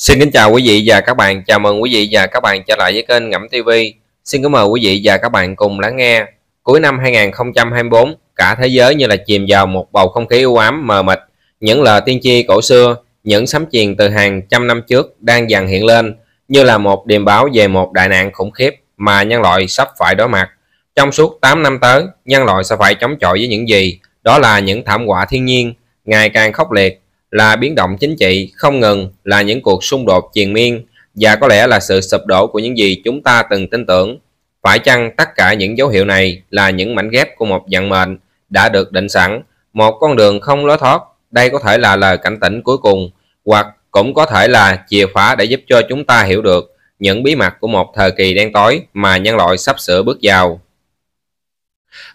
Xin kính chào quý vị và các bạn. Chào mừng quý vị và các bạn trở lại với kênh Ngẫm TV. Xin kính mời quý vị và các bạn cùng lắng nghe. Cuối năm 2024, cả thế giới như là chìm vào một bầu không khí u ám mờ mịt. Những lời tiên tri cổ xưa, những sấm truyền từ hàng trăm năm trước đang dần hiện lên như là một điềm báo về một đại nạn khủng khiếp mà nhân loại sắp phải đối mặt. Trong suốt 8 năm tới, nhân loại sẽ phải chống chọi với những gì? Đó là những thảm họa thiên nhiên ngày càng khốc liệt là biến động chính trị không ngừng, là những cuộc xung đột triền miên và có lẽ là sự sụp đổ của những gì chúng ta từng tin tưởng. Phải chăng tất cả những dấu hiệu này là những mảnh ghép của một vận mệnh đã được định sẵn, một con đường không lối thoát? Đây có thể là lời cảnh tỉnh cuối cùng, hoặc cũng có thể là chìa khóa để giúp cho chúng ta hiểu được những bí mật của một thời kỳ đen tối mà nhân loại sắp sửa bước vào.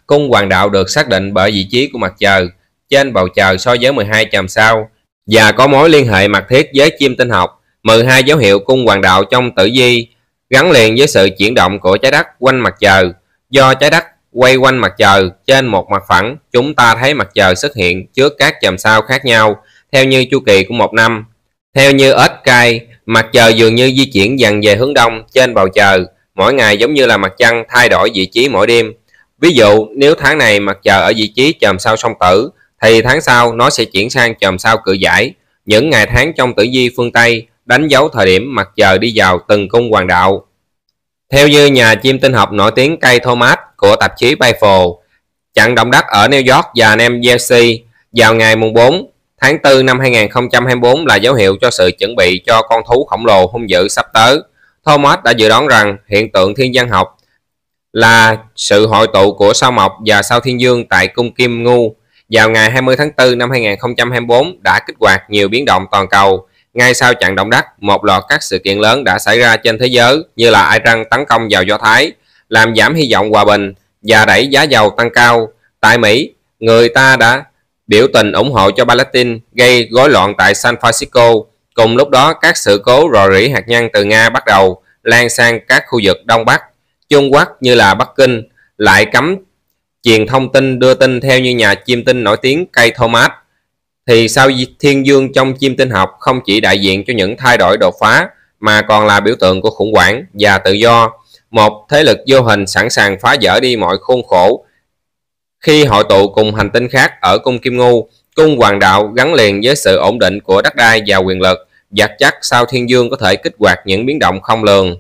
Cung hoàng đạo được xác định bởi vị trí của mặt trời trên bầu trời so với 12 chòm sao và có mối liên hệ mật thiết với chim tinh học 12 dấu hiệu cung hoàng đạo trong tử vi gắn liền với sự chuyển động của trái đất quanh mặt trời do trái đất quay quanh mặt trời trên một mặt phẳng chúng ta thấy mặt trời xuất hiện trước các chòm sao khác nhau theo như chu kỳ của một năm theo như ếch cai mặt trời dường như di chuyển dần về hướng đông trên bầu trời mỗi ngày giống như là mặt trăng thay đổi vị trí mỗi đêm ví dụ nếu tháng này mặt trời ở vị trí chòm sao song tử thì tháng sau nó sẽ chuyển sang chòm sao cự giải. Những ngày tháng trong tử vi phương Tây đánh dấu thời điểm mặt trời đi vào từng cung hoàng đạo. Theo như nhà chim tinh học nổi tiếng Kay Thomas của tạp chí Bible, trận động đất ở New York và Nam Jersey vào ngày mùng 4 tháng 4 năm 2024 là dấu hiệu cho sự chuẩn bị cho con thú khổng lồ hung dữ sắp tới. Thomas đã dự đoán rằng hiện tượng thiên văn học là sự hội tụ của sao mộc và sao thiên dương tại cung Kim ngưu vào ngày 20 tháng 4 năm 2024 đã kích hoạt nhiều biến động toàn cầu. Ngay sau trận động đất, một loạt các sự kiện lớn đã xảy ra trên thế giới như là Iran tấn công vào Do Thái, làm giảm hy vọng hòa bình và đẩy giá dầu tăng cao. Tại Mỹ, người ta đã biểu tình ủng hộ cho Palestine gây rối loạn tại San Francisco. Cùng lúc đó, các sự cố rò rỉ hạt nhân từ Nga bắt đầu lan sang các khu vực Đông Bắc. Trung Quốc như là Bắc Kinh lại cấm truyền thông tin đưa tin theo như nhà chiêm tinh nổi tiếng Kay Thomas, thì sao thiên dương trong chiêm tinh học không chỉ đại diện cho những thay đổi đột phá mà còn là biểu tượng của khủng hoảng và tự do, một thế lực vô hình sẵn sàng phá vỡ đi mọi khuôn khổ. Khi hội tụ cùng hành tinh khác ở cung Kim Ngưu, cung hoàng đạo gắn liền với sự ổn định của đất đai và quyền lực, giặc chắc sao thiên dương có thể kích hoạt những biến động không lường.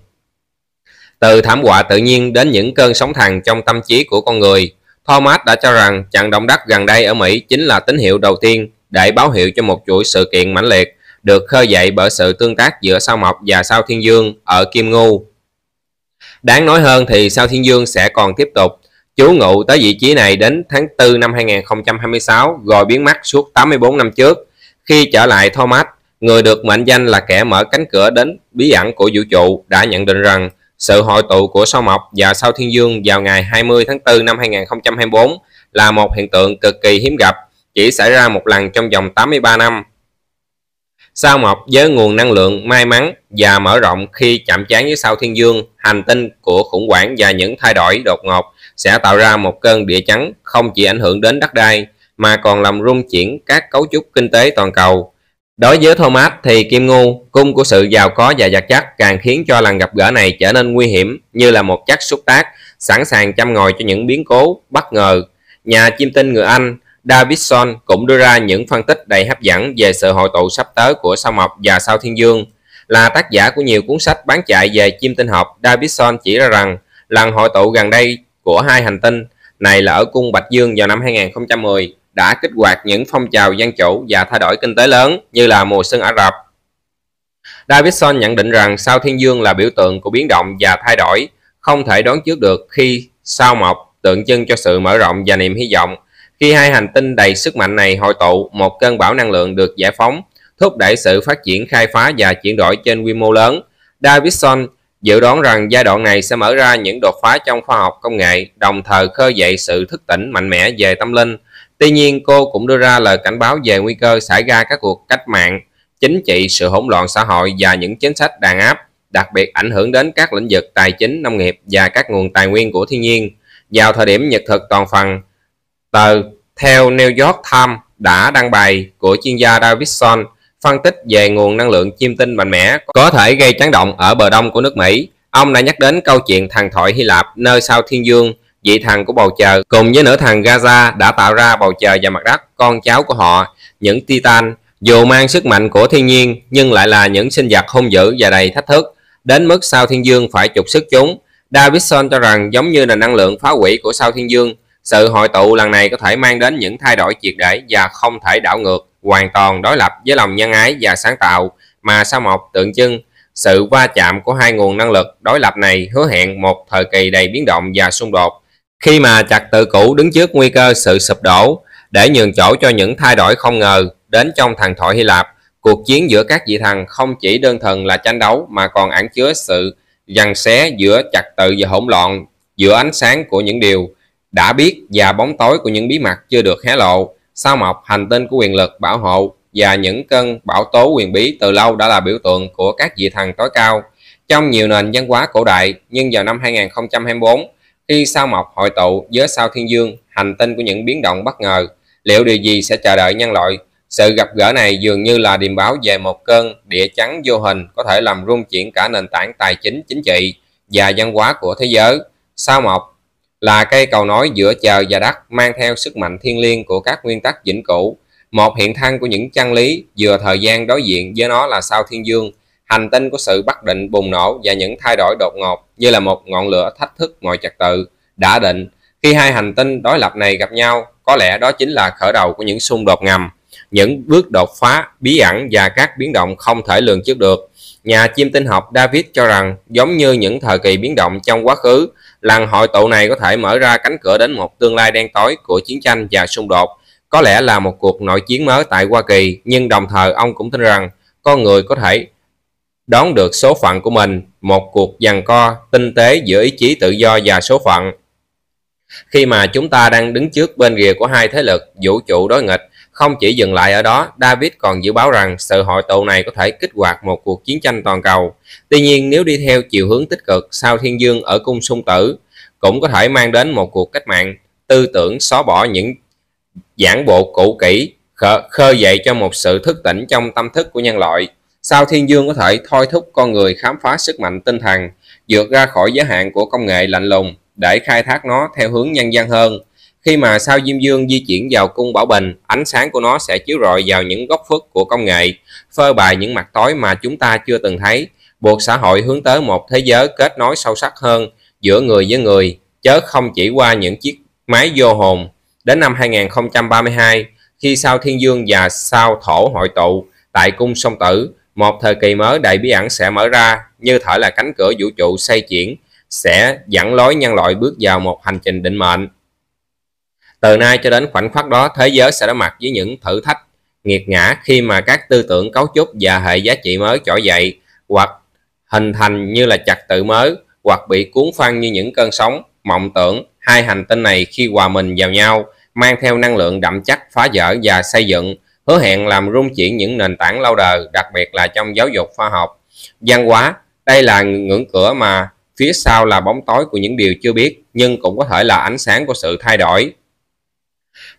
Từ thảm họa tự nhiên đến những cơn sóng thần trong tâm trí của con người, Thomas đã cho rằng trận động đất gần đây ở Mỹ chính là tín hiệu đầu tiên để báo hiệu cho một chuỗi sự kiện mãnh liệt được khơi dậy bởi sự tương tác giữa sao mộc và sao thiên dương ở Kim Ngưu. Đáng nói hơn thì sao thiên dương sẽ còn tiếp tục chú ngụ tới vị trí này đến tháng 4 năm 2026 rồi biến mất suốt 84 năm trước. Khi trở lại Thomas, người được mệnh danh là kẻ mở cánh cửa đến bí ẩn của vũ trụ đã nhận định rằng sự hội tụ của sao Mộc và sao Thiên Dương vào ngày 20 tháng 4 năm 2024 là một hiện tượng cực kỳ hiếm gặp, chỉ xảy ra một lần trong vòng 83 năm. Sao Mộc với nguồn năng lượng may mắn và mở rộng khi chạm trán với sao Thiên Dương, hành tinh của khủng hoảng và những thay đổi đột ngột sẽ tạo ra một cơn địa chấn không chỉ ảnh hưởng đến đất đai mà còn làm rung chuyển các cấu trúc kinh tế toàn cầu Đối với Thomas thì Kim Ngưu, cung của sự giàu có và giặc chắc càng khiến cho lần gặp gỡ này trở nên nguy hiểm như là một chất xúc tác, sẵn sàng chăm ngồi cho những biến cố, bất ngờ. Nhà chim tinh người Anh Davidson cũng đưa ra những phân tích đầy hấp dẫn về sự hội tụ sắp tới của sao mộc và sao thiên dương. Là tác giả của nhiều cuốn sách bán chạy về chim tinh học, Davidson chỉ ra rằng lần hội tụ gần đây của hai hành tinh này là ở cung Bạch Dương vào năm 2010 đã kích hoạt những phong trào dân chủ và thay đổi kinh tế lớn như là mùa xuân Ả Rập. Davidson nhận định rằng sao Thiên Dương là biểu tượng của biến động và thay đổi, không thể đoán trước được khi sao mộc tượng trưng cho sự mở rộng và niềm hy vọng. Khi hai hành tinh đầy sức mạnh này hội tụ, một cơn bão năng lượng được giải phóng, thúc đẩy sự phát triển khai phá và chuyển đổi trên quy mô lớn. Davidson dự đoán rằng giai đoạn này sẽ mở ra những đột phá trong khoa học công nghệ, đồng thời khơi dậy sự thức tỉnh mạnh mẽ về tâm linh, Tuy nhiên, cô cũng đưa ra lời cảnh báo về nguy cơ xảy ra các cuộc cách mạng, chính trị, sự hỗn loạn xã hội và những chính sách đàn áp, đặc biệt ảnh hưởng đến các lĩnh vực tài chính, nông nghiệp và các nguồn tài nguyên của thiên nhiên. Vào thời điểm nhật thực toàn phần, tờ theo New York Times đã đăng bài của chuyên gia Davidson phân tích về nguồn năng lượng chiêm tinh mạnh mẽ có thể gây chấn động ở bờ đông của nước Mỹ. Ông đã nhắc đến câu chuyện thần thoại Hy Lạp nơi sao Thiên Dương vị thần của bầu trời cùng với nữ thần Gaza đã tạo ra bầu trời và mặt đất, con cháu của họ, những Titan, dù mang sức mạnh của thiên nhiên nhưng lại là những sinh vật hung dữ và đầy thách thức, đến mức sao thiên dương phải trục sức chúng. Davidson cho rằng giống như là năng lượng phá hủy của sao thiên dương, sự hội tụ lần này có thể mang đến những thay đổi triệt để và không thể đảo ngược, hoàn toàn đối lập với lòng nhân ái và sáng tạo mà sao mộc tượng trưng. Sự va chạm của hai nguồn năng lực đối lập này hứa hẹn một thời kỳ đầy biến động và xung đột khi mà trật tự cũ đứng trước nguy cơ sự sụp đổ để nhường chỗ cho những thay đổi không ngờ đến trong thần thoại Hy Lạp, cuộc chiến giữa các vị thần không chỉ đơn thuần là tranh đấu mà còn ẩn chứa sự giằng xé giữa trật tự và hỗn loạn, giữa ánh sáng của những điều đã biết và bóng tối của những bí mật chưa được hé lộ. Sao mộc hành tinh của quyền lực bảo hộ và những cân bảo tố quyền bí từ lâu đã là biểu tượng của các vị thần tối cao trong nhiều nền văn hóa cổ đại, nhưng vào năm 2024, khi sao mộc hội tụ với sao thiên dương, hành tinh của những biến động bất ngờ, liệu điều gì sẽ chờ đợi nhân loại? Sự gặp gỡ này dường như là điềm báo về một cơn địa chấn vô hình có thể làm rung chuyển cả nền tảng tài chính chính trị và văn hóa của thế giới. Sao mộc là cây cầu nối giữa trời và đất mang theo sức mạnh thiên liêng của các nguyên tắc vĩnh cửu, một hiện thân của những chân lý vừa thời gian đối diện với nó là sao thiên dương – hành tinh của sự bất định bùng nổ và những thay đổi đột ngột như là một ngọn lửa thách thức mọi trật tự đã định khi hai hành tinh đối lập này gặp nhau có lẽ đó chính là khởi đầu của những xung đột ngầm những bước đột phá bí ẩn và các biến động không thể lường trước được nhà chiêm tinh học david cho rằng giống như những thời kỳ biến động trong quá khứ lần hội tụ này có thể mở ra cánh cửa đến một tương lai đen tối của chiến tranh và xung đột có lẽ là một cuộc nội chiến mới tại hoa kỳ nhưng đồng thời ông cũng tin rằng con người có thể đón được số phận của mình, một cuộc giằng co tinh tế giữa ý chí tự do và số phận. Khi mà chúng ta đang đứng trước bên rìa của hai thế lực vũ trụ đối nghịch, không chỉ dừng lại ở đó, David còn dự báo rằng sự hội tụ này có thể kích hoạt một cuộc chiến tranh toàn cầu. Tuy nhiên, nếu đi theo chiều hướng tích cực, sao thiên dương ở cung sung tử cũng có thể mang đến một cuộc cách mạng tư tưởng xóa bỏ những giảng bộ cũ kỹ khơi dậy cho một sự thức tỉnh trong tâm thức của nhân loại Sao Thiên Dương có thể thôi thúc con người khám phá sức mạnh tinh thần, vượt ra khỏi giới hạn của công nghệ lạnh lùng để khai thác nó theo hướng nhân gian hơn. Khi mà sao Diêm Dương di chuyển vào cung Bảo Bình, ánh sáng của nó sẽ chiếu rọi vào những góc phước của công nghệ, phơi bày những mặt tối mà chúng ta chưa từng thấy, buộc xã hội hướng tới một thế giới kết nối sâu sắc hơn giữa người với người, chớ không chỉ qua những chiếc máy vô hồn. Đến năm 2032, khi sao Thiên Dương và sao Thổ hội tụ tại cung Sông Tử, một thời kỳ mới đầy bí ẩn sẽ mở ra như thể là cánh cửa vũ trụ xoay chuyển sẽ dẫn lối nhân loại bước vào một hành trình định mệnh từ nay cho đến khoảnh khắc đó thế giới sẽ đối mặt với những thử thách nghiệt ngã khi mà các tư tưởng cấu trúc và hệ giá trị mới trỗi dậy hoặc hình thành như là chặt tự mới hoặc bị cuốn phăng như những cơn sóng mộng tưởng hai hành tinh này khi hòa mình vào nhau mang theo năng lượng đậm chất phá vỡ và xây dựng hứa hẹn làm rung chuyển những nền tảng lâu đời, đặc biệt là trong giáo dục khoa học, văn hóa. Đây là ngưỡng cửa mà phía sau là bóng tối của những điều chưa biết, nhưng cũng có thể là ánh sáng của sự thay đổi.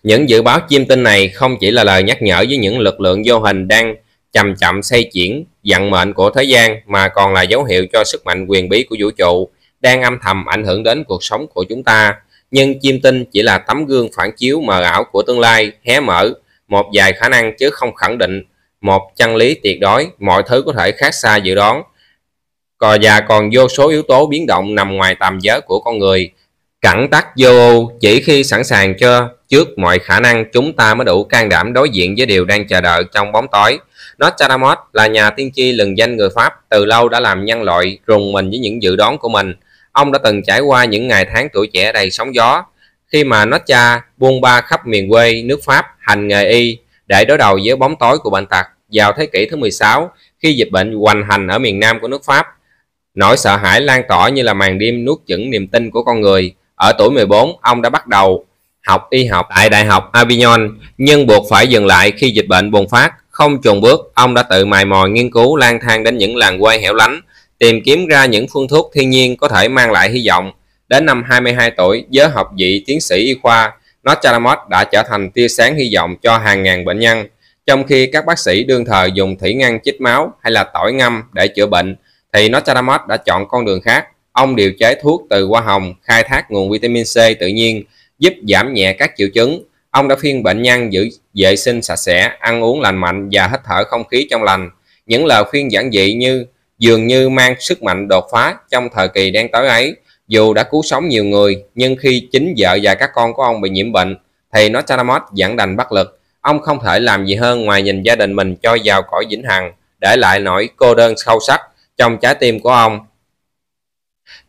Những dự báo chiêm tinh này không chỉ là lời nhắc nhở với những lực lượng vô hình đang chậm chậm xây chuyển vận mệnh của thế gian mà còn là dấu hiệu cho sức mạnh quyền bí của vũ trụ đang âm thầm ảnh hưởng đến cuộc sống của chúng ta. Nhưng chiêm tinh chỉ là tấm gương phản chiếu mờ ảo của tương lai hé mở một vài khả năng chứ không khẳng định một chân lý tuyệt đối, mọi thứ có thể khác xa dự đoán. Cò già còn vô số yếu tố biến động nằm ngoài tầm giới của con người. Cẩn tắc vô chỉ khi sẵn sàng cho trước mọi khả năng chúng ta mới đủ can đảm đối diện với điều đang chờ đợi trong bóng tối. nó Nostradamus là nhà tiên tri lừng danh người Pháp từ lâu đã làm nhân loại rùng mình với những dự đoán của mình. Ông đã từng trải qua những ngày tháng tuổi trẻ đầy sóng gió, khi mà nó cha buôn ba khắp miền quê nước Pháp hành nghề y để đối đầu với bóng tối của bệnh tật vào thế kỷ thứ 16 khi dịch bệnh hoành hành ở miền Nam của nước Pháp. Nỗi sợ hãi lan tỏa như là màn đêm nuốt chửng niềm tin của con người. Ở tuổi 14, ông đã bắt đầu học y học tại Đại học Avignon, nhưng buộc phải dừng lại khi dịch bệnh bùng phát. Không chùn bước, ông đã tự mài mò nghiên cứu lang thang đến những làng quê hẻo lánh, tìm kiếm ra những phương thuốc thiên nhiên có thể mang lại hy vọng Đến năm 22 tuổi, với học vị tiến sĩ y khoa, Nostradamus đã trở thành tia sáng hy vọng cho hàng ngàn bệnh nhân. Trong khi các bác sĩ đương thời dùng thủy ngăn chích máu hay là tỏi ngâm để chữa bệnh, thì Nostradamus đã chọn con đường khác. Ông điều chế thuốc từ hoa hồng, khai thác nguồn vitamin C tự nhiên, giúp giảm nhẹ các triệu chứng. Ông đã khuyên bệnh nhân giữ vệ sinh sạch sẽ, ăn uống lành mạnh và hít thở không khí trong lành. Những lời khuyên giản dị như dường như mang sức mạnh đột phá trong thời kỳ đen tối ấy dù đã cứu sống nhiều người, nhưng khi chính vợ và các con của ông bị nhiễm bệnh, thì nó Nostradamus vẫn đành bất lực. Ông không thể làm gì hơn ngoài nhìn gia đình mình cho vào cõi vĩnh hằng, để lại nỗi cô đơn sâu sắc trong trái tim của ông.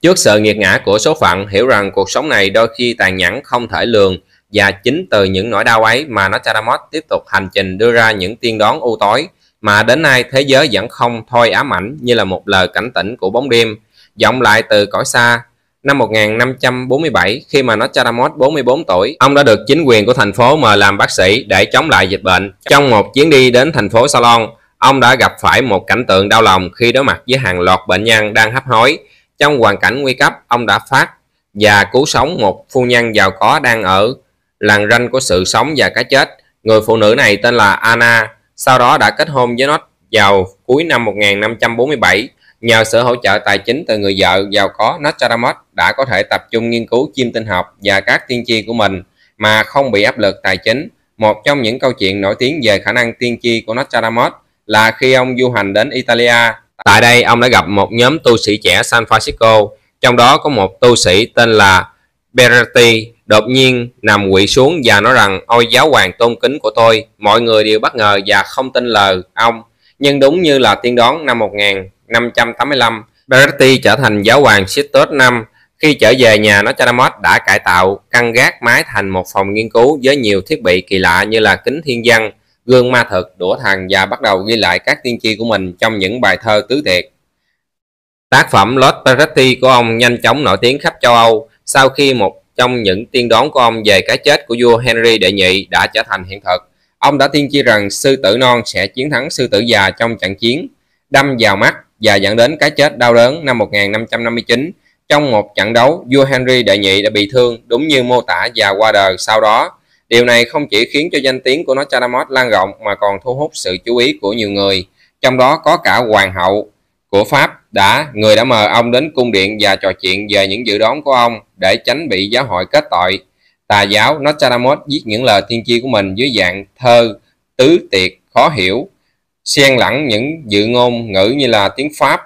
Trước sự nghiệt ngã của số phận, hiểu rằng cuộc sống này đôi khi tàn nhẫn không thể lường, và chính từ những nỗi đau ấy mà nó Nostradamus tiếp tục hành trình đưa ra những tiên đoán u tối mà đến nay thế giới vẫn không thôi ám ảnh như là một lời cảnh tỉnh của bóng đêm vọng lại từ cõi xa năm 1547 khi mà Nostradamus 44 tuổi, ông đã được chính quyền của thành phố mời làm bác sĩ để chống lại dịch bệnh. Trong một chuyến đi đến thành phố Salon, ông đã gặp phải một cảnh tượng đau lòng khi đối mặt với hàng loạt bệnh nhân đang hấp hối. Trong hoàn cảnh nguy cấp, ông đã phát và cứu sống một phu nhân giàu có đang ở làng ranh của sự sống và cái chết. Người phụ nữ này tên là Anna, sau đó đã kết hôn với nó vào cuối năm 1547. Nhờ sự hỗ trợ tài chính từ người vợ giàu có Nostradamus đã có thể tập trung nghiên cứu chiêm tinh học và các tiên tri của mình mà không bị áp lực tài chính. Một trong những câu chuyện nổi tiếng về khả năng tiên tri của Nostradamus là khi ông du hành đến Italia. Tại đây ông đã gặp một nhóm tu sĩ trẻ San Francisco, trong đó có một tu sĩ tên là Berati đột nhiên nằm quỵ xuống và nói rằng ôi giáo hoàng tôn kính của tôi mọi người đều bất ngờ và không tin lời ông nhưng đúng như là tiên đoán năm 1000 585 Beretti trở thành giáo hoàng Sisters 5 khi trở về nhà Nostradamus đã cải tạo căn gác mái thành một phòng nghiên cứu với nhiều thiết bị kỳ lạ như là kính thiên văn, gương ma thực, đũa thần và bắt đầu ghi lại các tiên tri của mình trong những bài thơ tứ tiệt. Tác phẩm Lord Peretti của ông nhanh chóng nổi tiếng khắp châu Âu sau khi một trong những tiên đoán của ông về cái chết của vua Henry đệ nhị đã trở thành hiện thực. Ông đã tiên tri rằng sư tử non sẽ chiến thắng sư tử già trong trận chiến đâm vào mắt và dẫn đến cái chết đau đớn năm 1559. Trong một trận đấu, vua Henry đệ nhị đã bị thương đúng như mô tả và qua đời sau đó. Điều này không chỉ khiến cho danh tiếng của Nostradamus lan rộng mà còn thu hút sự chú ý của nhiều người, trong đó có cả hoàng hậu của Pháp đã người đã mời ông đến cung điện và trò chuyện về những dự đoán của ông để tránh bị giáo hội kết tội. Tà giáo Nostradamus viết những lời tiên tri của mình dưới dạng thơ, tứ tiệt, khó hiểu xen lẫn những dự ngôn ngữ như là tiếng Pháp,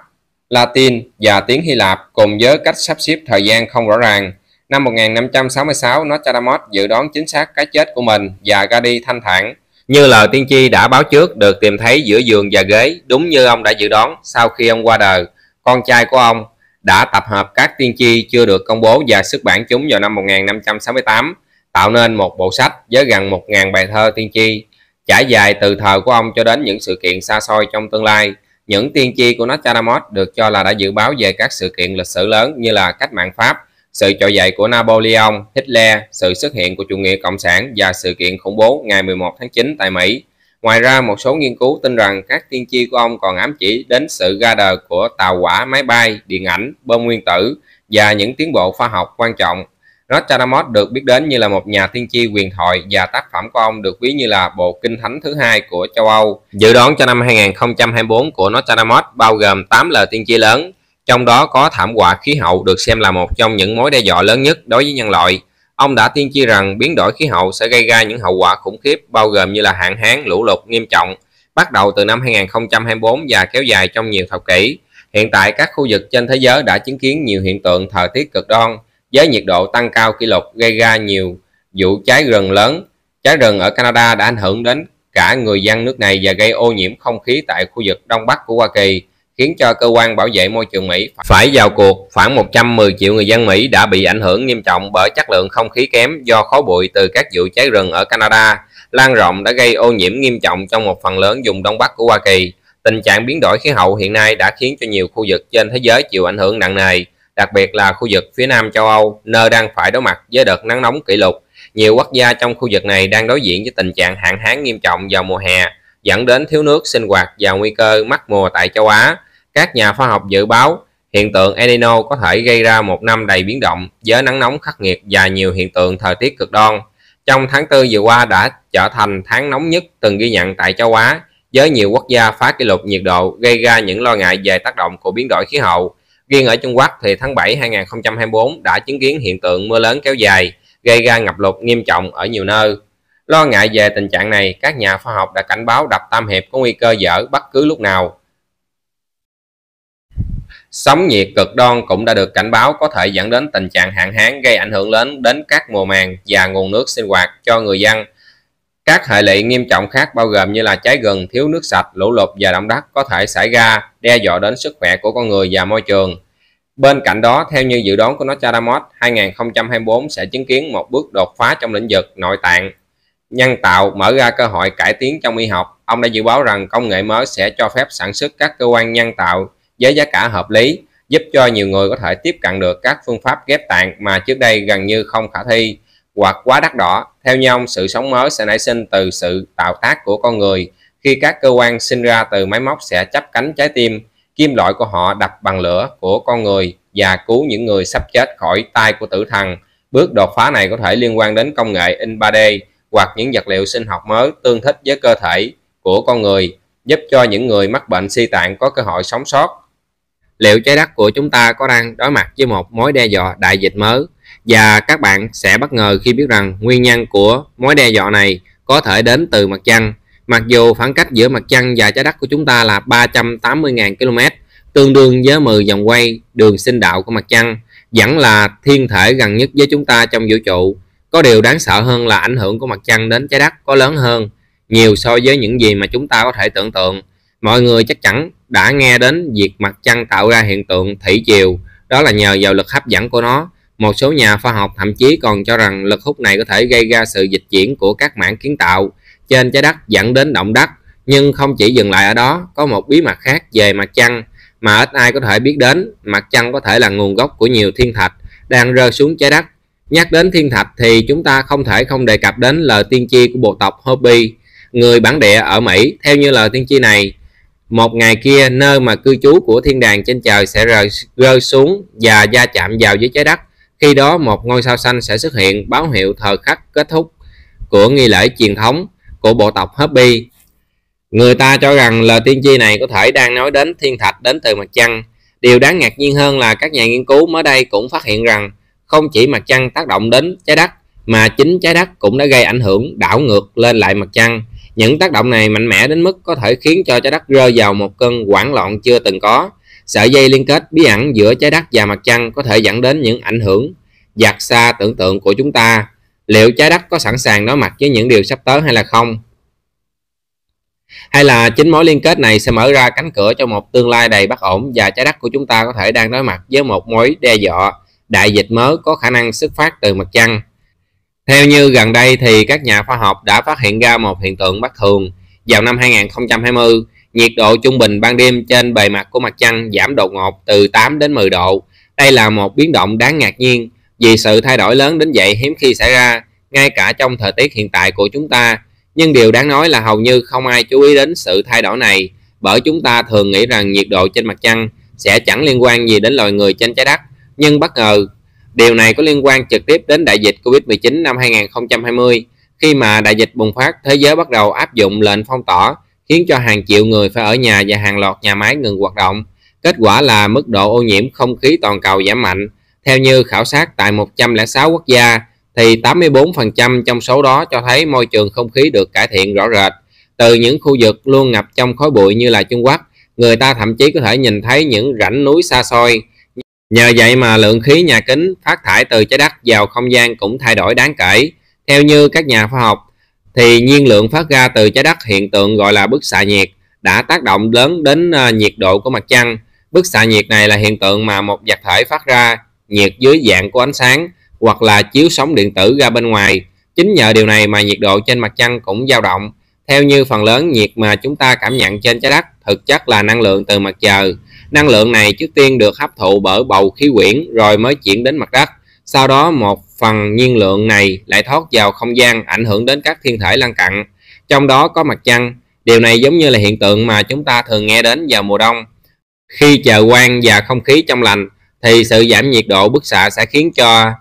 Latin và tiếng Hy Lạp cùng với cách sắp xếp thời gian không rõ ràng. Năm 1566, Nostradamus dự đoán chính xác cái chết của mình và ra đi thanh thản. Như lời tiên tri đã báo trước được tìm thấy giữa giường và ghế, đúng như ông đã dự đoán sau khi ông qua đời, con trai của ông đã tập hợp các tiên tri chưa được công bố và xuất bản chúng vào năm 1568, tạo nên một bộ sách với gần 1.000 bài thơ tiên tri trải dài từ thời của ông cho đến những sự kiện xa xôi trong tương lai. Những tiên tri của Nostradamus được cho là đã dự báo về các sự kiện lịch sử lớn như là cách mạng Pháp, sự trỗi dậy của Napoleon, Hitler, sự xuất hiện của chủ nghĩa cộng sản và sự kiện khủng bố ngày 11 tháng 9 tại Mỹ. Ngoài ra, một số nghiên cứu tin rằng các tiên tri của ông còn ám chỉ đến sự ra đời của tàu hỏa, máy bay, điện ảnh, bom nguyên tử và những tiến bộ khoa học quan trọng Nostradamus được biết đến như là một nhà tiên tri quyền thoại và tác phẩm của ông được ví như là bộ kinh thánh thứ hai của châu Âu. Dự đoán cho năm 2024 của Nostradamus bao gồm 8 lời tiên tri lớn, trong đó có thảm họa khí hậu được xem là một trong những mối đe dọa lớn nhất đối với nhân loại. Ông đã tiên tri rằng biến đổi khí hậu sẽ gây ra những hậu quả khủng khiếp bao gồm như là hạn hán, lũ lụt nghiêm trọng, bắt đầu từ năm 2024 và kéo dài trong nhiều thập kỷ. Hiện tại các khu vực trên thế giới đã chứng kiến nhiều hiện tượng thời tiết cực đoan với nhiệt độ tăng cao kỷ lục gây ra nhiều vụ cháy rừng lớn. Cháy rừng ở Canada đã ảnh hưởng đến cả người dân nước này và gây ô nhiễm không khí tại khu vực Đông Bắc của Hoa Kỳ, khiến cho cơ quan bảo vệ môi trường Mỹ phải vào cuộc. Khoảng 110 triệu người dân Mỹ đã bị ảnh hưởng nghiêm trọng bởi chất lượng không khí kém do khói bụi từ các vụ cháy rừng ở Canada lan rộng đã gây ô nhiễm nghiêm trọng trong một phần lớn vùng Đông Bắc của Hoa Kỳ. Tình trạng biến đổi khí hậu hiện nay đã khiến cho nhiều khu vực trên thế giới chịu ảnh hưởng nặng nề đặc biệt là khu vực phía nam châu Âu, nơi đang phải đối mặt với đợt nắng nóng kỷ lục. Nhiều quốc gia trong khu vực này đang đối diện với tình trạng hạn hán nghiêm trọng vào mùa hè, dẫn đến thiếu nước sinh hoạt và nguy cơ mắc mùa tại châu Á. Các nhà khoa học dự báo hiện tượng El Nino có thể gây ra một năm đầy biến động với nắng nóng khắc nghiệt và nhiều hiện tượng thời tiết cực đoan. Trong tháng 4 vừa qua đã trở thành tháng nóng nhất từng ghi nhận tại châu Á, với nhiều quốc gia phá kỷ lục nhiệt độ gây ra những lo ngại về tác động của biến đổi khí hậu. Riêng ở Trung Quốc thì tháng 7 2024 đã chứng kiến hiện tượng mưa lớn kéo dài, gây ra ngập lụt nghiêm trọng ở nhiều nơi. Lo ngại về tình trạng này, các nhà khoa học đã cảnh báo đập Tam Hiệp có nguy cơ dở bất cứ lúc nào. Sóng nhiệt cực đoan cũng đã được cảnh báo có thể dẫn đến tình trạng hạn hán gây ảnh hưởng lớn đến các mùa màng và nguồn nước sinh hoạt cho người dân các hệ lụy nghiêm trọng khác bao gồm như là cháy rừng, thiếu nước sạch, lũ lụt và động đất có thể xảy ra, đe dọa đến sức khỏe của con người và môi trường. Bên cạnh đó, theo như dự đoán của Nostradamus, 2024 sẽ chứng kiến một bước đột phá trong lĩnh vực nội tạng. Nhân tạo mở ra cơ hội cải tiến trong y học. Ông đã dự báo rằng công nghệ mới sẽ cho phép sản xuất các cơ quan nhân tạo với giá cả hợp lý, giúp cho nhiều người có thể tiếp cận được các phương pháp ghép tạng mà trước đây gần như không khả thi hoặc quá đắt đỏ. Theo nhau, sự sống mới sẽ nảy sinh từ sự tạo tác của con người. Khi các cơ quan sinh ra từ máy móc sẽ chấp cánh trái tim, kim loại của họ đập bằng lửa của con người và cứu những người sắp chết khỏi tay của tử thần. Bước đột phá này có thể liên quan đến công nghệ in 3D hoặc những vật liệu sinh học mới tương thích với cơ thể của con người, giúp cho những người mắc bệnh suy si tạng có cơ hội sống sót. Liệu trái đất của chúng ta có đang đối mặt với một mối đe dọa đại dịch mới và các bạn sẽ bất ngờ khi biết rằng nguyên nhân của mối đe dọa này có thể đến từ mặt trăng. Mặc dù khoảng cách giữa mặt trăng và trái đất của chúng ta là 380.000 km, tương đương với 10 vòng quay đường sinh đạo của mặt trăng, vẫn là thiên thể gần nhất với chúng ta trong vũ trụ. Có điều đáng sợ hơn là ảnh hưởng của mặt trăng đến trái đất có lớn hơn nhiều so với những gì mà chúng ta có thể tưởng tượng. Mọi người chắc chắn đã nghe đến việc mặt trăng tạo ra hiện tượng thủy triều, đó là nhờ vào lực hấp dẫn của nó. Một số nhà khoa học thậm chí còn cho rằng lực hút này có thể gây ra sự dịch chuyển của các mảng kiến tạo trên trái đất dẫn đến động đất. Nhưng không chỉ dừng lại ở đó, có một bí mật khác về mặt trăng mà ít ai có thể biết đến. Mặt trăng có thể là nguồn gốc của nhiều thiên thạch đang rơi xuống trái đất. Nhắc đến thiên thạch thì chúng ta không thể không đề cập đến lời tiên tri của bộ tộc Hopi, người bản địa ở Mỹ. Theo như lời tiên tri này, một ngày kia nơi mà cư trú của thiên đàng trên trời sẽ rơi, rơi xuống và gia chạm vào với trái đất khi đó một ngôi sao xanh sẽ xuất hiện báo hiệu thời khắc kết thúc của nghi lễ truyền thống của bộ tộc Hopi. Người ta cho rằng lời tiên tri này có thể đang nói đến thiên thạch đến từ mặt trăng. Điều đáng ngạc nhiên hơn là các nhà nghiên cứu mới đây cũng phát hiện rằng không chỉ mặt trăng tác động đến trái đất mà chính trái đất cũng đã gây ảnh hưởng đảo ngược lên lại mặt trăng. Những tác động này mạnh mẽ đến mức có thể khiến cho trái đất rơi vào một cơn hoảng loạn chưa từng có. Sợi dây liên kết bí ẩn giữa trái đất và mặt trăng có thể dẫn đến những ảnh hưởng dạt xa tưởng tượng của chúng ta. Liệu trái đất có sẵn sàng đối mặt với những điều sắp tới hay là không? Hay là chính mối liên kết này sẽ mở ra cánh cửa cho một tương lai đầy bất ổn và trái đất của chúng ta có thể đang đối mặt với một mối đe dọa đại dịch mới có khả năng xuất phát từ mặt trăng. Theo như gần đây thì các nhà khoa học đã phát hiện ra một hiện tượng bất thường vào năm 2020 nhiệt độ trung bình ban đêm trên bề mặt của mặt trăng giảm đột ngột từ 8 đến 10 độ. Đây là một biến động đáng ngạc nhiên, vì sự thay đổi lớn đến vậy hiếm khi xảy ra, ngay cả trong thời tiết hiện tại của chúng ta. Nhưng điều đáng nói là hầu như không ai chú ý đến sự thay đổi này, bởi chúng ta thường nghĩ rằng nhiệt độ trên mặt trăng sẽ chẳng liên quan gì đến loài người trên trái đất. Nhưng bất ngờ, điều này có liên quan trực tiếp đến đại dịch Covid-19 năm 2020, khi mà đại dịch bùng phát, thế giới bắt đầu áp dụng lệnh phong tỏa khiến cho hàng triệu người phải ở nhà và hàng loạt nhà máy ngừng hoạt động. Kết quả là mức độ ô nhiễm không khí toàn cầu giảm mạnh. Theo như khảo sát tại 106 quốc gia, thì 84% trong số đó cho thấy môi trường không khí được cải thiện rõ rệt. Từ những khu vực luôn ngập trong khói bụi như là Trung Quốc, người ta thậm chí có thể nhìn thấy những rãnh núi xa xôi. Nhờ vậy mà lượng khí nhà kính phát thải từ trái đất vào không gian cũng thay đổi đáng kể. Theo như các nhà khoa học thì nhiên lượng phát ra từ trái đất hiện tượng gọi là bức xạ nhiệt đã tác động lớn đến à, nhiệt độ của mặt trăng. Bức xạ nhiệt này là hiện tượng mà một vật thể phát ra nhiệt dưới dạng của ánh sáng hoặc là chiếu sóng điện tử ra bên ngoài. Chính nhờ điều này mà nhiệt độ trên mặt trăng cũng dao động. Theo như phần lớn nhiệt mà chúng ta cảm nhận trên trái đất thực chất là năng lượng từ mặt trời. Năng lượng này trước tiên được hấp thụ bởi bầu khí quyển rồi mới chuyển đến mặt đất. Sau đó một phần nhiên lượng này lại thoát vào không gian ảnh hưởng đến các thiên thể lân cận, trong đó có mặt trăng. Điều này giống như là hiện tượng mà chúng ta thường nghe đến vào mùa đông. Khi trời quang và không khí trong lành thì sự giảm nhiệt độ bức xạ sẽ khiến cho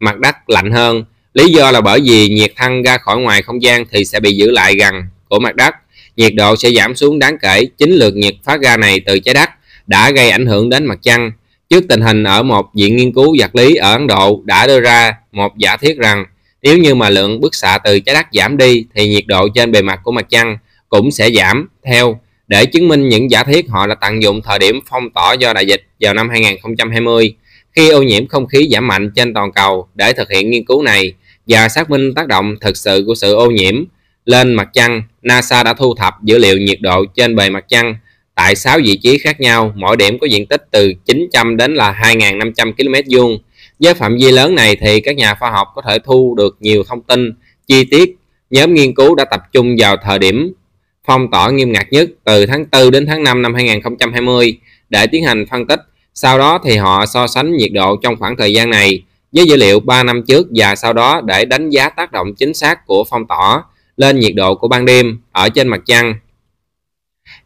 mặt đất lạnh hơn. Lý do là bởi vì nhiệt thăng ra khỏi ngoài không gian thì sẽ bị giữ lại gần của mặt đất. Nhiệt độ sẽ giảm xuống đáng kể. Chính lượt nhiệt phát ra này từ trái đất đã gây ảnh hưởng đến mặt trăng. Trước tình hình ở một viện nghiên cứu vật lý ở Ấn Độ đã đưa ra một giả thiết rằng nếu như mà lượng bức xạ từ trái đất giảm đi thì nhiệt độ trên bề mặt của mặt trăng cũng sẽ giảm theo để chứng minh những giả thiết họ đã tận dụng thời điểm phong tỏa do đại dịch vào năm 2020 khi ô nhiễm không khí giảm mạnh trên toàn cầu để thực hiện nghiên cứu này và xác minh tác động thực sự của sự ô nhiễm lên mặt trăng, NASA đã thu thập dữ liệu nhiệt độ trên bề mặt trăng tại 6 vị trí khác nhau, mỗi điểm có diện tích từ 900 đến là 2.500 km vuông. Với phạm vi lớn này thì các nhà khoa học có thể thu được nhiều thông tin chi tiết. Nhóm nghiên cứu đã tập trung vào thời điểm phong tỏa nghiêm ngặt nhất từ tháng 4 đến tháng 5 năm 2020 để tiến hành phân tích. Sau đó thì họ so sánh nhiệt độ trong khoảng thời gian này với dữ liệu 3 năm trước và sau đó để đánh giá tác động chính xác của phong tỏa lên nhiệt độ của ban đêm ở trên mặt trăng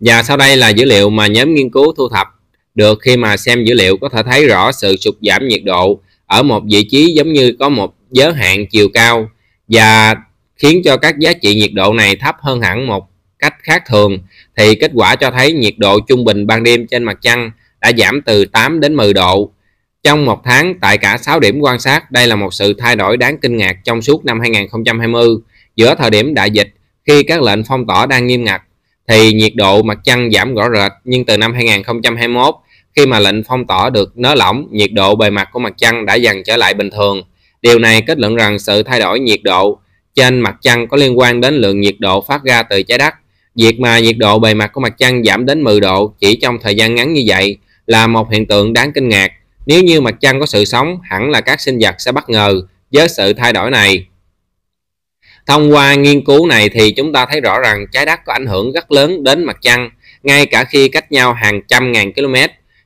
và sau đây là dữ liệu mà nhóm nghiên cứu thu thập được khi mà xem dữ liệu có thể thấy rõ sự sụt giảm nhiệt độ ở một vị trí giống như có một giới hạn chiều cao và khiến cho các giá trị nhiệt độ này thấp hơn hẳn một cách khác thường thì kết quả cho thấy nhiệt độ trung bình ban đêm trên mặt trăng đã giảm từ 8 đến 10 độ. Trong một tháng tại cả 6 điểm quan sát, đây là một sự thay đổi đáng kinh ngạc trong suốt năm 2020 giữa thời điểm đại dịch khi các lệnh phong tỏa đang nghiêm ngặt thì nhiệt độ mặt trăng giảm rõ rệt nhưng từ năm 2021 khi mà lệnh phong tỏa được nới lỏng, nhiệt độ bề mặt của mặt trăng đã dần trở lại bình thường. Điều này kết luận rằng sự thay đổi nhiệt độ trên mặt trăng có liên quan đến lượng nhiệt độ phát ra từ trái đất. Việc mà nhiệt độ bề mặt của mặt trăng giảm đến 10 độ chỉ trong thời gian ngắn như vậy là một hiện tượng đáng kinh ngạc. Nếu như mặt trăng có sự sống, hẳn là các sinh vật sẽ bất ngờ với sự thay đổi này thông qua nghiên cứu này thì chúng ta thấy rõ rằng trái đất có ảnh hưởng rất lớn đến mặt trăng ngay cả khi cách nhau hàng trăm ngàn km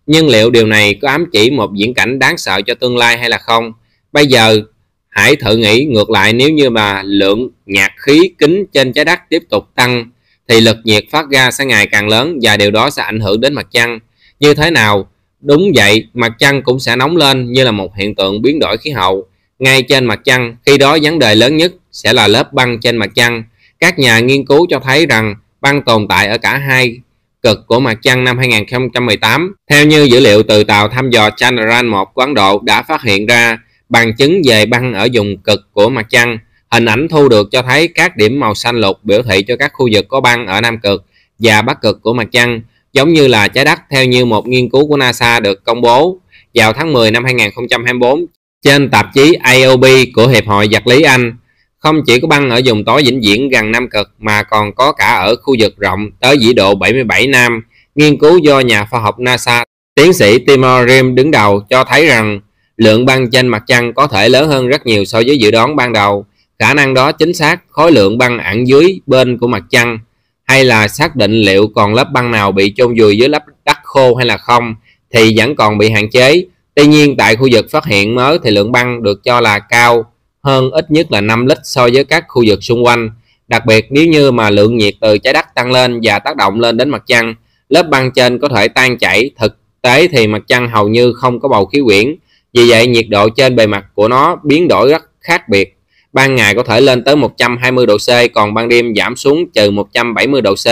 nhưng liệu điều này có ám chỉ một diễn cảnh đáng sợ cho tương lai hay là không bây giờ hãy thử nghĩ ngược lại nếu như mà lượng nhạt khí kính trên trái đất tiếp tục tăng thì lực nhiệt phát ra sẽ ngày càng lớn và điều đó sẽ ảnh hưởng đến mặt trăng như thế nào đúng vậy mặt trăng cũng sẽ nóng lên như là một hiện tượng biến đổi khí hậu ngay trên mặt trăng khi đó vấn đề lớn nhất sẽ là lớp băng trên mặt trăng. Các nhà nghiên cứu cho thấy rằng băng tồn tại ở cả hai cực của mặt trăng năm 2018. Theo như dữ liệu từ tàu thăm dò Chandrayaan-1 của Ấn Độ đã phát hiện ra bằng chứng về băng ở vùng cực của mặt trăng. Hình ảnh thu được cho thấy các điểm màu xanh lục biểu thị cho các khu vực có băng ở Nam Cực và Bắc Cực của mặt trăng, giống như là trái đất theo như một nghiên cứu của NASA được công bố vào tháng 10 năm 2024 trên tạp chí AOB của Hiệp hội Vật lý Anh. Không chỉ có băng ở vùng tối vĩnh viễn gần Nam Cực mà còn có cả ở khu vực rộng tới vĩ độ 77 Nam. Nghiên cứu do nhà khoa học NASA tiến sĩ Timor Rim đứng đầu cho thấy rằng lượng băng trên mặt trăng có thể lớn hơn rất nhiều so với dự đoán ban đầu. Khả năng đó chính xác khối lượng băng ẩn dưới bên của mặt trăng hay là xác định liệu còn lớp băng nào bị chôn vùi dưới lớp đất khô hay là không thì vẫn còn bị hạn chế. Tuy nhiên tại khu vực phát hiện mới thì lượng băng được cho là cao hơn ít nhất là 5 lít so với các khu vực xung quanh. Đặc biệt nếu như mà lượng nhiệt từ trái đất tăng lên và tác động lên đến mặt trăng, lớp băng trên có thể tan chảy. Thực tế thì mặt trăng hầu như không có bầu khí quyển, vì vậy nhiệt độ trên bề mặt của nó biến đổi rất khác biệt. Ban ngày có thể lên tới 120 độ C, còn ban đêm giảm xuống trừ 170 độ C.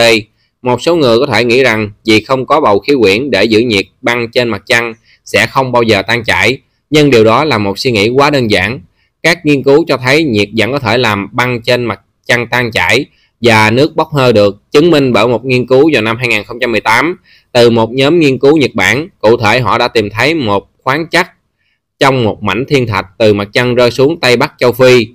Một số người có thể nghĩ rằng vì không có bầu khí quyển để giữ nhiệt băng trên mặt trăng sẽ không bao giờ tan chảy, nhưng điều đó là một suy nghĩ quá đơn giản các nghiên cứu cho thấy nhiệt vẫn có thể làm băng trên mặt trăng tan chảy và nước bốc hơi được, chứng minh bởi một nghiên cứu vào năm 2018 từ một nhóm nghiên cứu Nhật Bản. Cụ thể họ đã tìm thấy một khoáng chất trong một mảnh thiên thạch từ mặt trăng rơi xuống Tây Bắc châu Phi.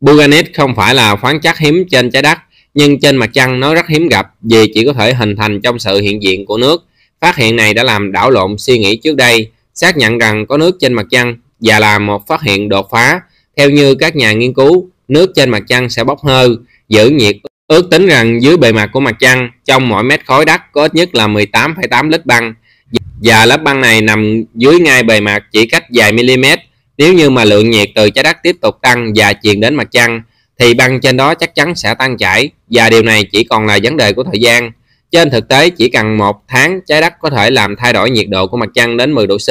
Buganite không phải là khoáng chất hiếm trên trái đất, nhưng trên mặt trăng nó rất hiếm gặp vì chỉ có thể hình thành trong sự hiện diện của nước. Phát hiện này đã làm đảo lộn suy nghĩ trước đây, xác nhận rằng có nước trên mặt trăng và là một phát hiện đột phá. Theo như các nhà nghiên cứu, nước trên mặt trăng sẽ bốc hơi, giữ nhiệt ước tính rằng dưới bề mặt của mặt trăng trong mỗi mét khối đất có ít nhất là 18,8 lít băng và lớp băng này nằm dưới ngay bề mặt chỉ cách vài mm. Nếu như mà lượng nhiệt từ trái đất tiếp tục tăng và truyền đến mặt trăng thì băng trên đó chắc chắn sẽ tan chảy và điều này chỉ còn là vấn đề của thời gian. Trên thực tế chỉ cần một tháng trái đất có thể làm thay đổi nhiệt độ của mặt trăng đến 10 độ C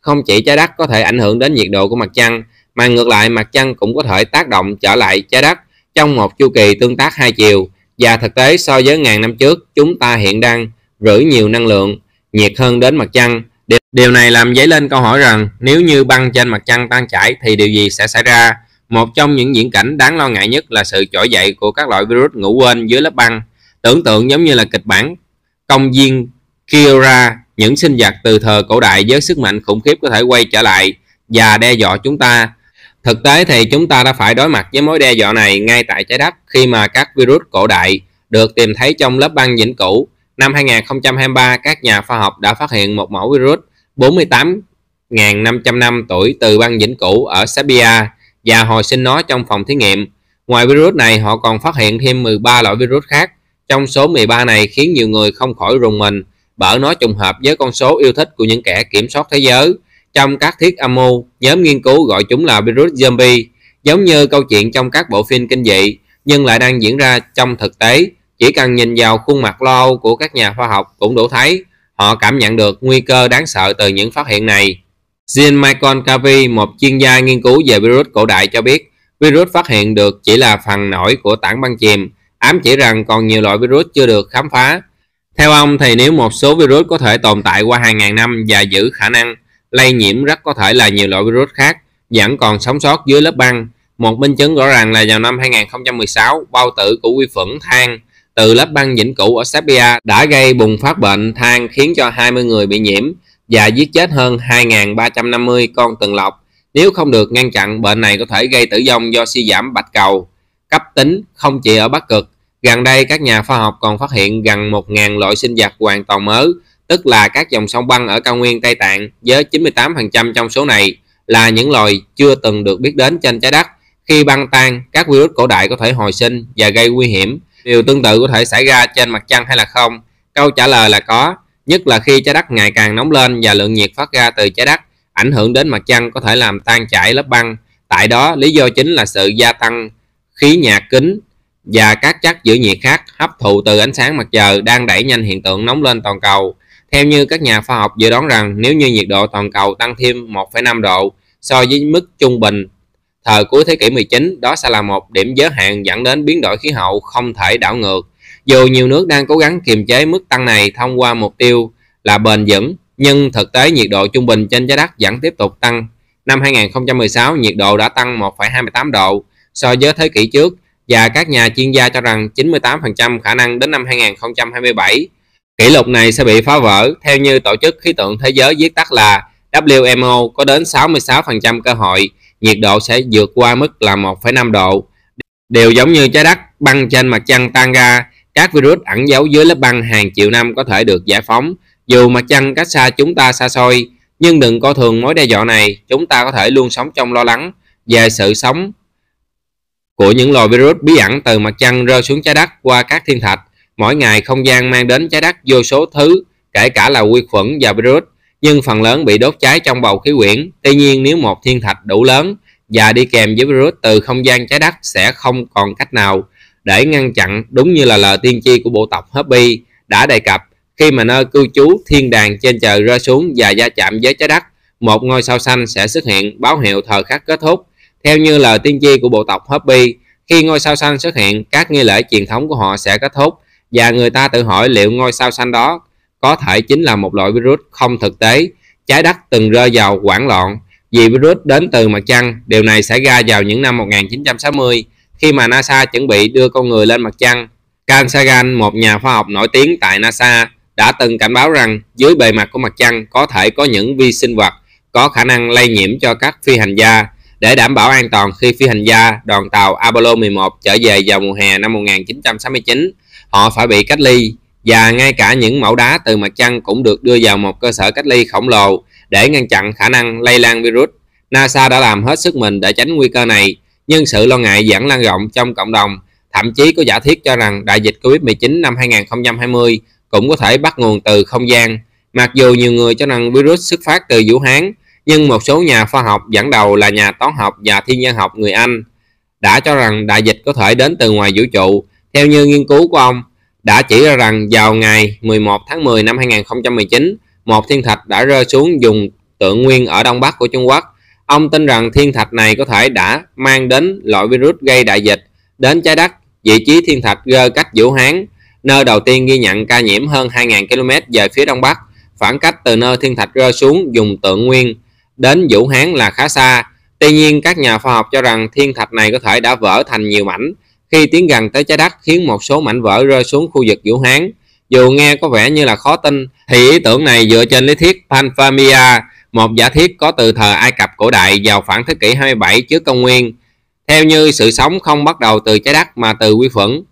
không chỉ trái đất có thể ảnh hưởng đến nhiệt độ của mặt trăng mà ngược lại mặt trăng cũng có thể tác động trở lại trái đất trong một chu kỳ tương tác hai chiều và thực tế so với ngàn năm trước chúng ta hiện đang rửa nhiều năng lượng nhiệt hơn đến mặt trăng điều này làm dấy lên câu hỏi rằng nếu như băng trên mặt trăng tan chảy thì điều gì sẽ xảy ra một trong những diễn cảnh đáng lo ngại nhất là sự trỗi dậy của các loại virus ngủ quên dưới lớp băng tưởng tượng giống như là kịch bản công viên Kiora những sinh vật từ thờ cổ đại với sức mạnh khủng khiếp có thể quay trở lại và đe dọa chúng ta. Thực tế thì chúng ta đã phải đối mặt với mối đe dọa này ngay tại trái đất khi mà các virus cổ đại được tìm thấy trong lớp băng vĩnh cửu. Năm 2023, các nhà khoa học đã phát hiện một mẫu virus 48.500 năm tuổi từ băng vĩnh cửu ở Serbia và hồi sinh nó trong phòng thí nghiệm. Ngoài virus này, họ còn phát hiện thêm 13 loại virus khác. Trong số 13 này khiến nhiều người không khỏi rùng mình bởi nó trùng hợp với con số yêu thích của những kẻ kiểm soát thế giới. Trong các thiết âm mưu, nhóm nghiên cứu gọi chúng là virus zombie, giống như câu chuyện trong các bộ phim kinh dị, nhưng lại đang diễn ra trong thực tế. Chỉ cần nhìn vào khuôn mặt lo âu của các nhà khoa học cũng đủ thấy, họ cảm nhận được nguy cơ đáng sợ từ những phát hiện này. Jean Michael Covey, một chuyên gia nghiên cứu về virus cổ đại cho biết, virus phát hiện được chỉ là phần nổi của tảng băng chìm, ám chỉ rằng còn nhiều loại virus chưa được khám phá theo ông thì nếu một số virus có thể tồn tại qua 2.000 năm và giữ khả năng lây nhiễm rất có thể là nhiều loại virus khác vẫn còn sống sót dưới lớp băng. Một minh chứng rõ ràng là vào năm 2016, bao tử của vi khuẩn than từ lớp băng vĩnh cửu ở Serbia đã gây bùng phát bệnh than khiến cho 20 người bị nhiễm và giết chết hơn 2.350 con tường lọc. Nếu không được ngăn chặn, bệnh này có thể gây tử vong do suy giảm bạch cầu cấp tính không chỉ ở Bắc Cực Gần đây, các nhà khoa học còn phát hiện gần 1.000 loại sinh vật hoàn toàn mới, tức là các dòng sông băng ở cao nguyên Tây Tạng với 98% trong số này là những loài chưa từng được biết đến trên trái đất. Khi băng tan, các virus cổ đại có thể hồi sinh và gây nguy hiểm. Điều tương tự có thể xảy ra trên mặt trăng hay là không? Câu trả lời là có, nhất là khi trái đất ngày càng nóng lên và lượng nhiệt phát ra từ trái đất ảnh hưởng đến mặt trăng có thể làm tan chảy lớp băng. Tại đó, lý do chính là sự gia tăng khí nhà kính và các chất giữ nhiệt khác hấp thụ từ ánh sáng mặt trời đang đẩy nhanh hiện tượng nóng lên toàn cầu. Theo như các nhà khoa học dự đoán rằng nếu như nhiệt độ toàn cầu tăng thêm 1,5 độ so với mức trung bình thời cuối thế kỷ 19, đó sẽ là một điểm giới hạn dẫn đến biến đổi khí hậu không thể đảo ngược. Dù nhiều nước đang cố gắng kiềm chế mức tăng này thông qua mục tiêu là bền vững, nhưng thực tế nhiệt độ trung bình trên trái đất vẫn tiếp tục tăng. Năm 2016, nhiệt độ đã tăng 1,28 độ so với thế kỷ trước và các nhà chuyên gia cho rằng 98% khả năng đến năm 2027 kỷ lục này sẽ bị phá vỡ theo như tổ chức khí tượng thế giới viết tắt là WMO có đến 66% cơ hội nhiệt độ sẽ vượt qua mức là 1,5 độ. Điều giống như trái đất băng trên mặt trăng tan ra, các virus ẩn giấu dưới lớp băng hàng triệu năm có thể được giải phóng. Dù mặt trăng cách xa chúng ta xa xôi, nhưng đừng coi thường mối đe dọa này, chúng ta có thể luôn sống trong lo lắng về sự sống của những loài virus bí ẩn từ mặt trăng rơi xuống trái đất qua các thiên thạch. Mỗi ngày không gian mang đến trái đất vô số thứ, kể cả là vi khuẩn và virus, nhưng phần lớn bị đốt cháy trong bầu khí quyển. Tuy nhiên nếu một thiên thạch đủ lớn và đi kèm với virus từ không gian trái đất sẽ không còn cách nào để ngăn chặn đúng như là lời tiên tri của bộ tộc Hopi đã đề cập khi mà nơi cư trú thiên đàng trên trời rơi xuống và gia chạm với trái đất một ngôi sao xanh sẽ xuất hiện báo hiệu thời khắc kết thúc theo như lời tiên tri của bộ tộc Hopi, khi ngôi sao xanh xuất hiện, các nghi lễ truyền thống của họ sẽ kết thúc và người ta tự hỏi liệu ngôi sao xanh đó có thể chính là một loại virus không thực tế. Trái đất từng rơi vào hoảng loạn vì virus đến từ mặt trăng. Điều này xảy ra vào những năm 1960 khi mà NASA chuẩn bị đưa con người lên mặt trăng. Carl Sagan, một nhà khoa học nổi tiếng tại NASA, đã từng cảnh báo rằng dưới bề mặt của mặt trăng có thể có những vi sinh vật có khả năng lây nhiễm cho các phi hành gia để đảm bảo an toàn khi phi hành gia đoàn tàu Apollo 11 trở về vào mùa hè năm 1969. Họ phải bị cách ly và ngay cả những mẫu đá từ mặt trăng cũng được đưa vào một cơ sở cách ly khổng lồ để ngăn chặn khả năng lây lan virus. NASA đã làm hết sức mình để tránh nguy cơ này, nhưng sự lo ngại vẫn lan rộng trong cộng đồng. Thậm chí có giả thiết cho rằng đại dịch Covid-19 năm 2020 cũng có thể bắt nguồn từ không gian. Mặc dù nhiều người cho rằng virus xuất phát từ Vũ Hán, nhưng một số nhà khoa học dẫn đầu là nhà toán học và thiên nhân học người Anh đã cho rằng đại dịch có thể đến từ ngoài vũ trụ. Theo như nghiên cứu của ông, đã chỉ ra rằng vào ngày 11 tháng 10 năm 2019, một thiên thạch đã rơi xuống vùng tượng nguyên ở đông bắc của Trung Quốc. Ông tin rằng thiên thạch này có thể đã mang đến loại virus gây đại dịch đến trái đất. Vị trí thiên thạch rơi cách Vũ Hán, nơi đầu tiên ghi nhận ca nhiễm hơn 2.000 km về phía đông bắc, khoảng cách từ nơi thiên thạch rơi xuống vùng tượng nguyên đến Vũ Hán là khá xa. Tuy nhiên, các nhà khoa học cho rằng thiên thạch này có thể đã vỡ thành nhiều mảnh khi tiến gần tới trái đất khiến một số mảnh vỡ rơi xuống khu vực Vũ Hán. Dù nghe có vẻ như là khó tin, thì ý tưởng này dựa trên lý thuyết Panphamia, một giả thiết có từ thời Ai Cập cổ đại vào khoảng thế kỷ 27 trước công nguyên. Theo như sự sống không bắt đầu từ trái đất mà từ quy khuẩn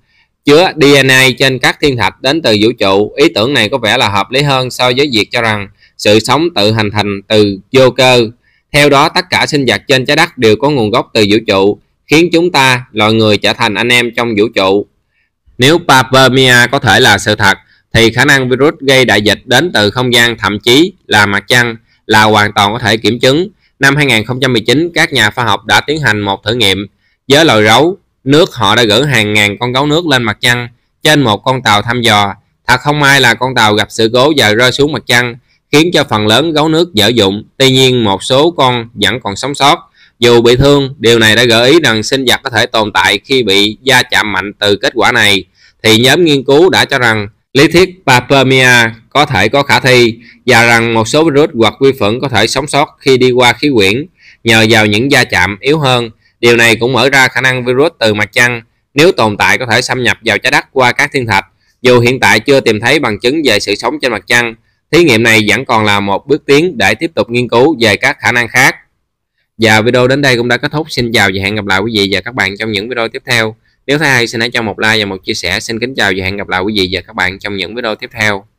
chứa DNA trên các thiên thạch đến từ vũ trụ, ý tưởng này có vẻ là hợp lý hơn so với việc cho rằng sự sống tự hành thành từ vô cơ. Theo đó, tất cả sinh vật trên trái đất đều có nguồn gốc từ vũ trụ, khiến chúng ta, loài người trở thành anh em trong vũ trụ. Nếu Papermia có thể là sự thật, thì khả năng virus gây đại dịch đến từ không gian thậm chí là mặt trăng là hoàn toàn có thể kiểm chứng. Năm 2019, các nhà khoa học đã tiến hành một thử nghiệm với loài gấu. Nước họ đã gửi hàng ngàn con gấu nước lên mặt trăng trên một con tàu thăm dò. Thật không may là con tàu gặp sự cố và rơi xuống mặt trăng khiến cho phần lớn gấu nước dở dụng. Tuy nhiên, một số con vẫn còn sống sót. Dù bị thương, điều này đã gợi ý rằng sinh vật có thể tồn tại khi bị da chạm mạnh từ kết quả này. Thì nhóm nghiên cứu đã cho rằng lý thuyết Papermia có thể có khả thi và rằng một số virus hoặc vi khuẩn có thể sống sót khi đi qua khí quyển nhờ vào những da chạm yếu hơn. Điều này cũng mở ra khả năng virus từ mặt trăng nếu tồn tại có thể xâm nhập vào trái đất qua các thiên thạch. Dù hiện tại chưa tìm thấy bằng chứng về sự sống trên mặt trăng, Thí nghiệm này vẫn còn là một bước tiến để tiếp tục nghiên cứu về các khả năng khác. Và video đến đây cũng đã kết thúc. Xin chào và hẹn gặp lại quý vị và các bạn trong những video tiếp theo. Nếu thấy hay xin hãy cho một like và một chia sẻ. Xin kính chào và hẹn gặp lại quý vị và các bạn trong những video tiếp theo.